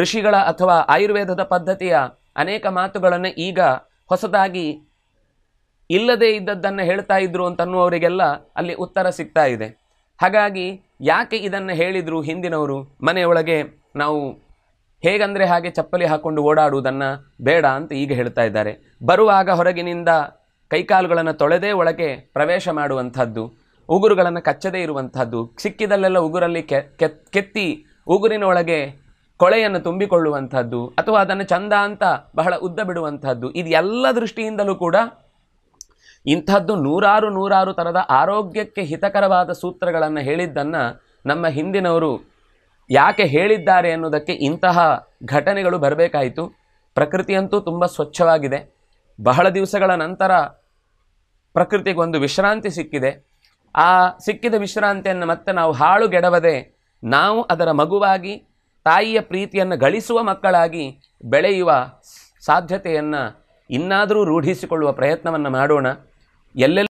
ಋಷಿಗಳ ಅಥವಾ ಆಯುರ್ವೇದದ ಪದ್ಧತಿಯ ಅನೇಕ ಮಾತುಗಳನ್ನು ಈಗ ಹೊಸದಾಗಿ ಇಲ್ಲದೇ ಇದ್ದದ್ದನ್ನು ಹೇಳ್ತಾ ಇದ್ರು ಅಂತನ್ನುವರಿಗೆಲ್ಲ ಅಲ್ಲಿ ಉತ್ತರ ಸಿಗ್ತಾ ಇದೆ ಹಾಗಾಗಿ ಯಾಕೆ ಇದನ್ನು ಹೇಳಿದರು ಹಿಂದಿನವರು ಮನೆಯೊಳಗೆ ನಾವು ಹೇಗಂದರೆ ಹಾಗೆ ಚಪ್ಪಲಿ ಹಾಕ್ಕೊಂಡು ಓಡಾಡುವುದನ್ನು ಬೇಡ ಅಂತ ಈಗ ಹೇಳ್ತಾ ಇದ್ದಾರೆ ಬರುವಾಗ ಹೊರಗಿನಿಂದ ಕೈಕಾಲುಗಳನ್ನು ತೊಳೆದೇ ಒಳಗೆ ಪ್ರವೇಶ ಮಾಡುವಂಥದ್ದು ಉಗುರುಗಳನ್ನು ಕಚ್ಚದೇ ಇರುವಂಥದ್ದು ಸಿಕ್ಕಿದಲ್ಲೆಲ್ಲ ಉಗುರಲ್ಲಿ ಕೆ ಕೆತ್ತಿ ಉಗುರಿನ ಒಳಗೆ ಕೊಳೆಯನ್ನು ತುಂಬಿಕೊಳ್ಳುವಂಥದ್ದು ಅಥವಾ ಅದನ್ನು ಚಂದ ಅಂತ ಬಹಳ ಉದ್ದ ಬಿಡುವಂಥದ್ದು ಇದು ಎಲ್ಲ ದೃಷ್ಟಿಯಿಂದಲೂ ಕೂಡ ಇಂಥದ್ದು ನೂರಾರು ನೂರಾರು ಥರದ ಆರೋಗ್ಯಕ್ಕೆ ಹಿತಕರವಾದ ಸೂತ್ರಗಳನ್ನು ಹೇಳಿದ್ದನ್ನು ನಮ್ಮ ಹಿಂದಿನವರು ಯಾಕೆ ಹೇಳಿದ್ದಾರೆ ಅನ್ನೋದಕ್ಕೆ ಇಂತಹ ಘಟನೆಗಳು ಬರಬೇಕಾಯಿತು ಪ್ರಕೃತಿಯಂತೂ ತುಂಬ ಸ್ವಚ್ಛವಾಗಿದೆ ಬಹಳ ದಿವಸಗಳ ನಂತರ ಪ್ರಕೃತಿಗೊಂದು ವಿಶ್ರಾಂತಿ ಸಿಕ್ಕಿದೆ ಆ ಸಿಕ್ಕಿದ ವಿಶ್ರಾಂತಿಯನ್ನು ಮತ್ತೆ ನಾವು ಹಾಳುಗೆಡವದೆ ನಾವು ಅದರ ಮಗುವಾಗಿ ತಾಯಿಯ ಪ್ರೀತಿಯನ್ನು ಗಳಿಸುವ ಮಕ್ಕಳಾಗಿ ಬೆಳೆಯುವ ಸಾಧ್ಯತೆಯನ್ನು ಇನ್ನಾದರೂ ರೂಢಿಸಿಕೊಳ್ಳುವ ಪ್ರಯತ್ನವನ್ನು ಮಾಡೋಣ ಎಲ್ಲೆಲ್ಲ